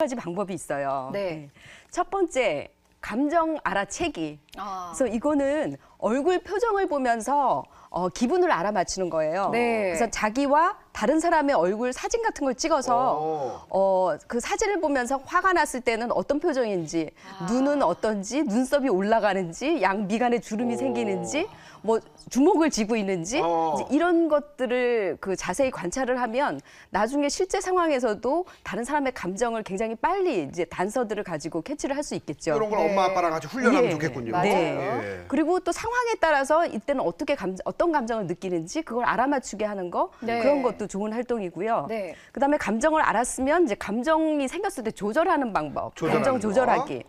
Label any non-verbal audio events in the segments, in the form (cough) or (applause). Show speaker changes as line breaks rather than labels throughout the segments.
가지 방법이 있어요. 네. 네. 첫 번째 감정 알아채기. 아. 그래서 이거는 얼굴 표정을 보면서 어, 기분을 알아맞히는 거예요. 네. 그래서 자기와 다른 사람의 얼굴 사진 같은 걸 찍어서 어. 어, 그 사진을 보면서 화가 났을 때는 어떤 표정인지, 아. 눈은 어떤지, 눈썹이 올라가는지, 양 미간에 주름이 오. 생기는지, 뭐 주먹을 쥐고 있는지 어. 이런 것들을 그 자세히 관찰을 하면 나중에 실제 상황에서도 다른 사람의 감정을 굉장히 빨리 이제 단서들을 가지고 캐치를 할 수 있겠죠. 이런 걸 네. 엄마 아빠랑 같이 훈련하면 예. 좋겠군요. 맞 네. 예. 그리고 또 상황에 따라서 이때는 어떻게 감, 어떤 감정을 느끼는지 그걸 알아맞추게 하는 거 네. 그런 것도 좋은 활동이고요. 네. 그다음에 감정을 알았으면 이제 감정이 생겼을 때 조절하는 방법, 감정 조절하기.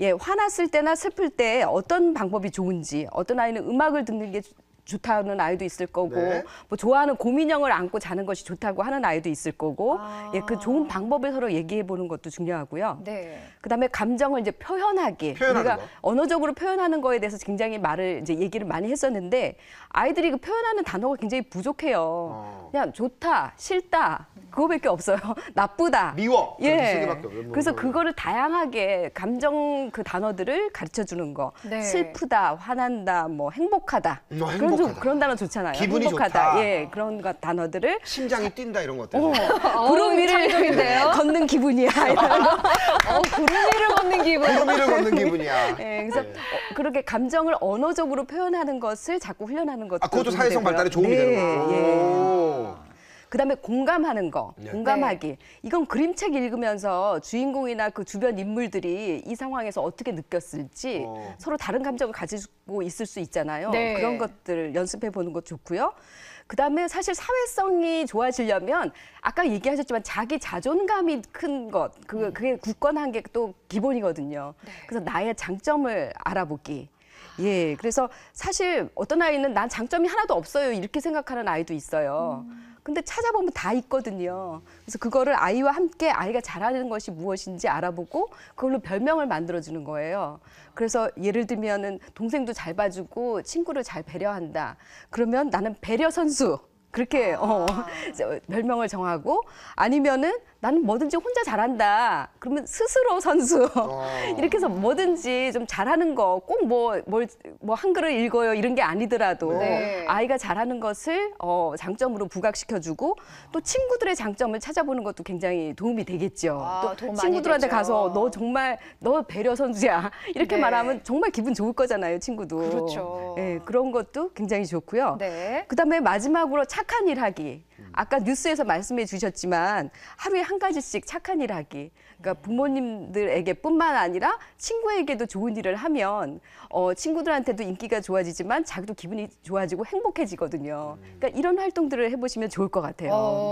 예, 화났을 때나 슬플 때 어떤 방법이 좋은지, 어떤 아이는 음악을 듣는 게 좋다는 아이도 있을 거고 네. 뭐 좋아하는 고민형을 안고 자는 것이 좋다고 하는 아이도 있을 거고 아. 예, 그 좋은 방법을 서로 얘기해 보는 것도 중요하고요. 네. 그다음에 감정을 이제 표현하기 우리가 언어적으로 표현하는 거에 대해서 굉장히 말을 이제 얘기를 많이 했었는데 아이들이 그 표현하는 단어가 굉장히 부족해요. 어. 그냥 좋다, 싫다, 그거밖에 없어요. (laughs) 나쁘다. 미워. 예. 뭐 그래서 뭐. 그거를 다양하게 감정 그 단어들을 가르쳐 주는 거. 네. 슬프다, 화난다, 뭐 행복하다. 뭐 그런 좀 그런 단어 좋잖아요. 기분이 행복하다. 좋다. 예, 그런 단어들을 심장이 뛴다 이런 것들. 어, (laughs) 구름 위를 (laughs) 걷는 기분이야. 어, 구름 위를 걷는 기분. 구름 위를 걷는 기분이야. 예, 그래서 네. 어, 그렇게 감정을 언어적으로 표현하는 것을 자꾸 훈련하는 것 아, 그것도 사회성 발달에 도움이 네, 되는 거 예. 그다음에 공감하는 거, 네. 공감하기. 이건 그림책 읽으면서 주인공이나 그 주변 인물들이 이 상황에서 어떻게 느꼈을지 어. 서로 다른 감정을 가지고 있을 수 있잖아요. 네. 그런 것들 연습해 보는 것 좋고요. 그다음에 사실 사회성이 좋아지려면 아까 얘기하셨지만 자기 자존감이 큰 것, 그, 음. 게 굳건한 게 또 기본이거든요. 네. 그래서 나의 장점을 알아보기. 예, 그래서 사실 어떤 아이는 난 장점이 하나도 없어요 이렇게 생각하는 아이도 있어요. 음. 근데 찾아보면 다 있거든요. 그래서 그거를 아이와 함께 아이가 잘하는 것이 무엇인지 알아보고 그걸로 별명을 만들어주는 거예요. 그래서 예를 들면은 동생도 잘 봐주고 친구를 잘 배려한다. 그러면 나는 배려 선수. 그렇게 아. 어, (laughs) 별명을 정하고 아니면은 나는 뭐든지 혼자 잘한다. 그러면 스스로 선수. 아. (laughs) 이렇게 해서 뭐든지 좀 잘하는 거 꼭 뭐 뭘 뭐 한글을 읽어요 이런 게 아니더라도 네. 네. 아이가 잘하는 것을 어 장점으로 부각시켜 주고 또 친구들의 장점을 찾아보는 것도 굉장히 도움이 되겠죠. 아, 또 친구들한테 가서 너 정말 너 배려 선수야. (laughs) 이렇게 네. 말하면 정말 기분 좋을 거잖아요, 친구도. 그렇죠. 예, 그런 것도 굉장히 좋고요. 네. 그다음에 마지막으로 착한 일 하기. 아까 뉴스에서 말씀해 주셨지만 하루에 한 가지씩 착한 일 하기. 그러니까 음. 부모님들에게뿐만 아니라 친구에게도 좋은 일을 하면 어, 친구들한테도 인기가 좋아지지만 자기도 기분이 좋아지고 행복해지거든요. 음. 그러니까 이런 활동들을 해보시면 좋을 것 같아요. 어...